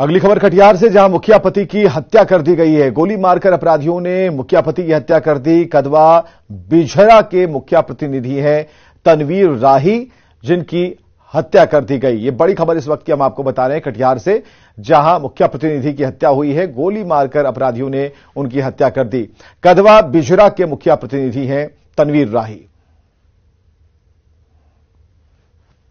अगली खबर कटिहार से जहां मुखियापति की हत्या कर दी गई है गोली मारकर अपराधियों ने मुखियापति की हत्या कर दी कदवा बिझरा के मुखिया प्रतिनिधि हैं तनवीर राही जिनकी हत्या कर दी गई ये बड़ी खबर इस वक्त की हम आपको बता रहे हैं कटिहार से जहां मुखिया प्रतिनिधि की हत्या हुई है गोली मारकर अपराधियों ने उनकी हत्या कर दी कदवा बिझरा के मुखिया प्रतिनिधि हैं तनवीर राही